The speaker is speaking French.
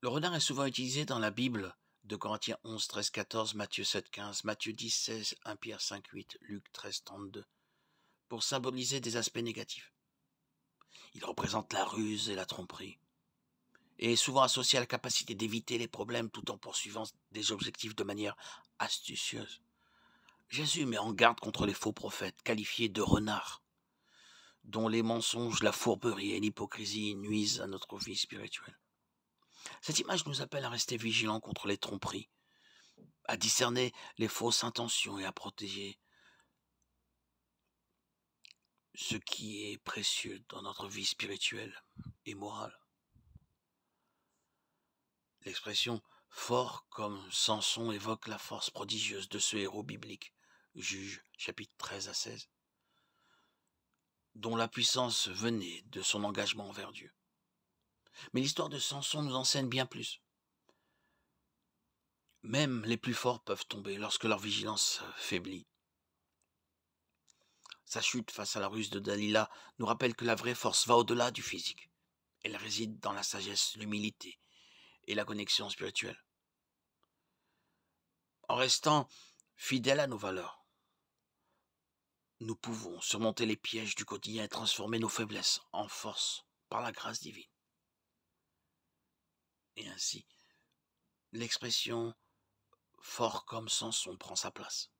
Le renard est souvent utilisé dans la Bible, de Corinthiens 11, 13, 14, Matthieu 7, 15, Matthieu 10, 16, 1 Pierre 5, 8, Luc 13, 32, pour symboliser des aspects négatifs. Il représente la ruse et la tromperie, et est souvent associé à la capacité d'éviter les problèmes tout en poursuivant des objectifs de manière astucieuse. Jésus met en garde contre les faux prophètes, qualifiés de renards, dont les mensonges, la fourberie et l'hypocrisie nuisent à notre vie spirituelle. Cette image nous appelle à rester vigilants contre les tromperies, à discerner les fausses intentions et à protéger ce qui est précieux dans notre vie spirituelle et morale. L'expression fort comme Samson évoque la force prodigieuse de ce héros biblique, juge chapitre 13 à 16, dont la puissance venait de son engagement envers Dieu. Mais l'histoire de Samson nous enseigne bien plus. Même les plus forts peuvent tomber lorsque leur vigilance faiblit. Sa chute face à la ruse de Dalila nous rappelle que la vraie force va au-delà du physique. Elle réside dans la sagesse, l'humilité et la connexion spirituelle. En restant fidèles à nos valeurs, nous pouvons surmonter les pièges du quotidien et transformer nos faiblesses en force par la grâce divine et ainsi. L'expression fort comme son » prend sa place.